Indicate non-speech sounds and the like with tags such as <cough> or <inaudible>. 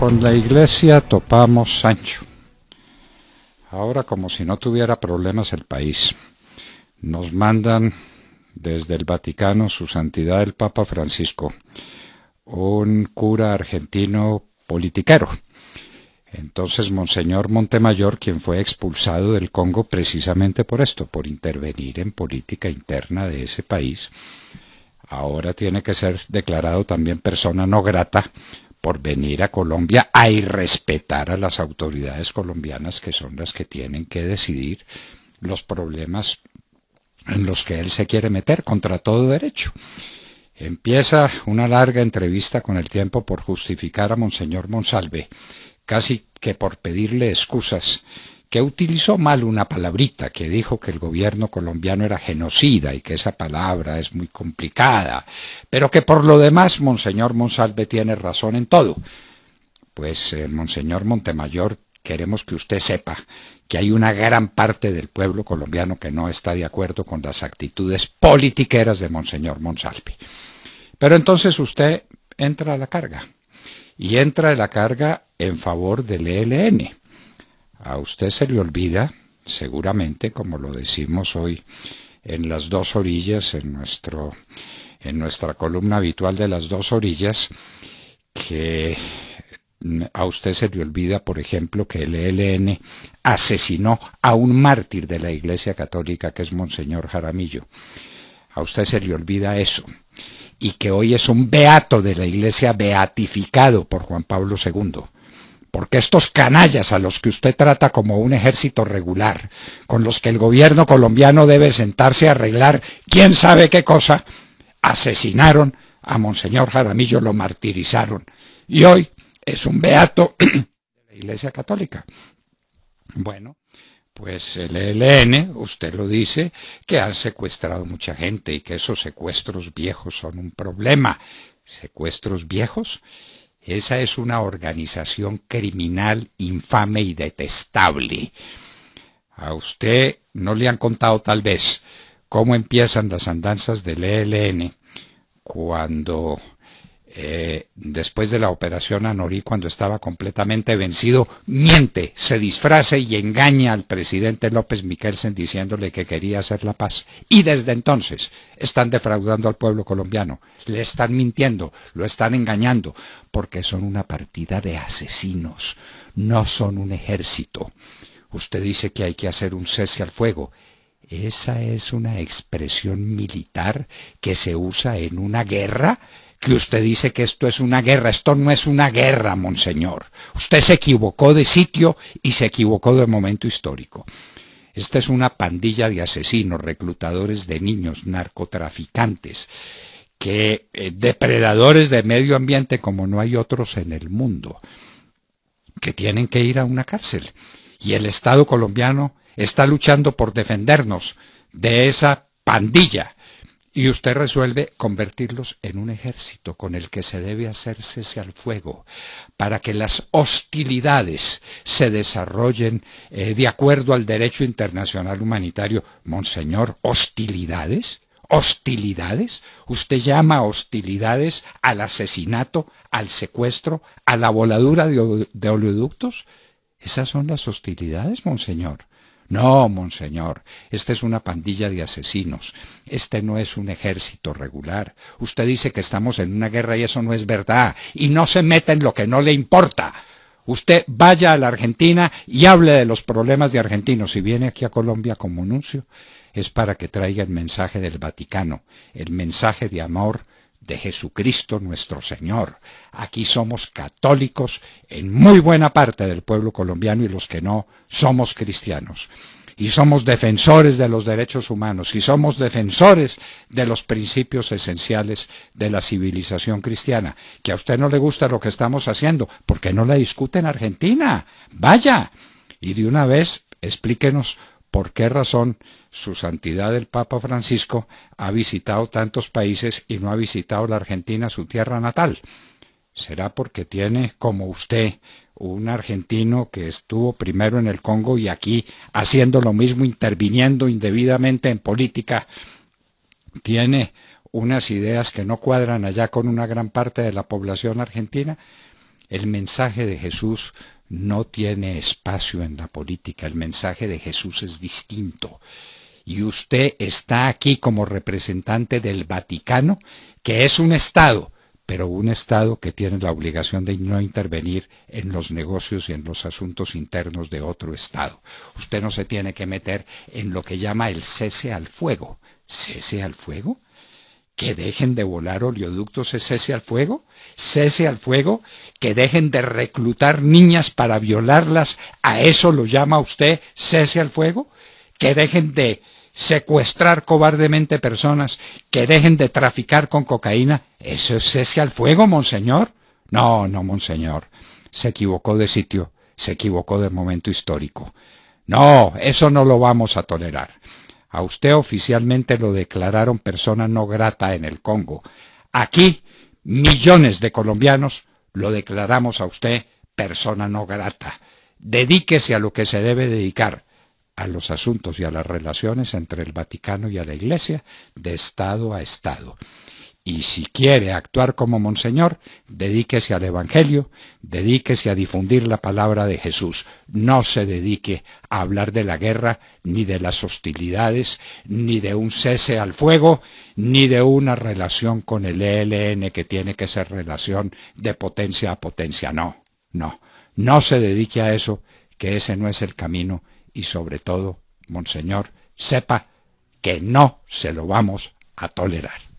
Con la iglesia topamos Sancho. Ahora como si no tuviera problemas el país. Nos mandan desde el Vaticano su santidad el Papa Francisco, un cura argentino politiquero. Entonces Monseñor Montemayor, quien fue expulsado del Congo precisamente por esto, por intervenir en política interna de ese país, ahora tiene que ser declarado también persona no grata por venir a Colombia a irrespetar a las autoridades colombianas que son las que tienen que decidir los problemas en los que él se quiere meter contra todo derecho. Empieza una larga entrevista con el tiempo por justificar a Monseñor Monsalve, casi que por pedirle excusas que utilizó mal una palabrita, que dijo que el gobierno colombiano era genocida y que esa palabra es muy complicada, pero que por lo demás Monseñor Monsalve tiene razón en todo. Pues eh, Monseñor Montemayor, queremos que usted sepa que hay una gran parte del pueblo colombiano que no está de acuerdo con las actitudes politiqueras de Monseñor Monsalve. Pero entonces usted entra a la carga, y entra a la carga en favor del ELN a usted se le olvida, seguramente, como lo decimos hoy en las dos orillas, en, nuestro, en nuestra columna habitual de las dos orillas, que a usted se le olvida, por ejemplo, que el ELN asesinó a un mártir de la Iglesia Católica, que es Monseñor Jaramillo. A usted se le olvida eso. Y que hoy es un beato de la Iglesia beatificado por Juan Pablo II porque estos canallas a los que usted trata como un ejército regular, con los que el gobierno colombiano debe sentarse a arreglar quién sabe qué cosa, asesinaron a Monseñor Jaramillo, lo martirizaron. Y hoy es un beato <clears throat> de la Iglesia Católica. Bueno, pues el ELN, usted lo dice, que han secuestrado mucha gente y que esos secuestros viejos son un problema. ¿Secuestros viejos? Esa es una organización criminal infame y detestable. A usted no le han contado tal vez cómo empiezan las andanzas del ELN cuando eh, después de la operación Anorí, cuando estaba completamente vencido, miente, se disfraza y engaña al presidente López Miquelsen diciéndole que quería hacer la paz. Y desde entonces están defraudando al pueblo colombiano, le están mintiendo, lo están engañando, porque son una partida de asesinos, no son un ejército. Usted dice que hay que hacer un cese al fuego. Esa es una expresión militar que se usa en una guerra que usted dice que esto es una guerra. Esto no es una guerra, monseñor. Usted se equivocó de sitio y se equivocó de momento histórico. Esta es una pandilla de asesinos, reclutadores de niños, narcotraficantes, que eh, depredadores de medio ambiente como no hay otros en el mundo, que tienen que ir a una cárcel. Y el Estado colombiano está luchando por defendernos de esa pandilla y usted resuelve convertirlos en un ejército con el que se debe hacer cese al fuego, para que las hostilidades se desarrollen eh, de acuerdo al derecho internacional humanitario. Monseñor, ¿hostilidades? ¿Hostilidades? ¿Usted llama hostilidades al asesinato, al secuestro, a la voladura de oleoductos? Esas son las hostilidades, monseñor. No, monseñor, esta es una pandilla de asesinos. Este no es un ejército regular. Usted dice que estamos en una guerra y eso no es verdad. Y no se meta en lo que no le importa. Usted vaya a la Argentina y hable de los problemas de argentinos. Si viene aquí a Colombia como anuncio, es para que traiga el mensaje del Vaticano, el mensaje de amor de Jesucristo nuestro Señor. Aquí somos católicos en muy buena parte del pueblo colombiano y los que no somos cristianos y somos defensores de los derechos humanos y somos defensores de los principios esenciales de la civilización cristiana. Que a usted no le gusta lo que estamos haciendo, porque no la discute en Argentina? Vaya. Y de una vez explíquenos por qué razón su santidad el Papa Francisco ha visitado tantos países y no ha visitado la Argentina, su tierra natal. ¿Será porque tiene, como usted, un argentino que estuvo primero en el Congo y aquí haciendo lo mismo, interviniendo indebidamente en política? ¿Tiene unas ideas que no cuadran allá con una gran parte de la población argentina? El mensaje de Jesús no tiene espacio en la política. El mensaje de Jesús es distinto. Y usted está aquí como representante del Vaticano, que es un Estado, pero un Estado que tiene la obligación de no intervenir en los negocios y en los asuntos internos de otro Estado. Usted no se tiene que meter en lo que llama el cese al fuego. ¿Cese al fuego? que dejen de volar oleoductos es cese al fuego, cese al fuego, que dejen de reclutar niñas para violarlas, a eso lo llama usted cese al fuego, que dejen de secuestrar cobardemente personas, que dejen de traficar con cocaína, eso es cese al fuego, monseñor. No, no, monseñor, se equivocó de sitio, se equivocó de momento histórico. No, eso no lo vamos a tolerar. A usted oficialmente lo declararon persona no grata en el Congo. Aquí, millones de colombianos lo declaramos a usted persona no grata. Dedíquese a lo que se debe dedicar, a los asuntos y a las relaciones entre el Vaticano y a la Iglesia, de Estado a Estado y si quiere actuar como monseñor, dedíquese al Evangelio, dedíquese a difundir la palabra de Jesús. No se dedique a hablar de la guerra, ni de las hostilidades, ni de un cese al fuego, ni de una relación con el ELN que tiene que ser relación de potencia a potencia. No, no, no se dedique a eso, que ese no es el camino y sobre todo, monseñor, sepa que no se lo vamos a tolerar.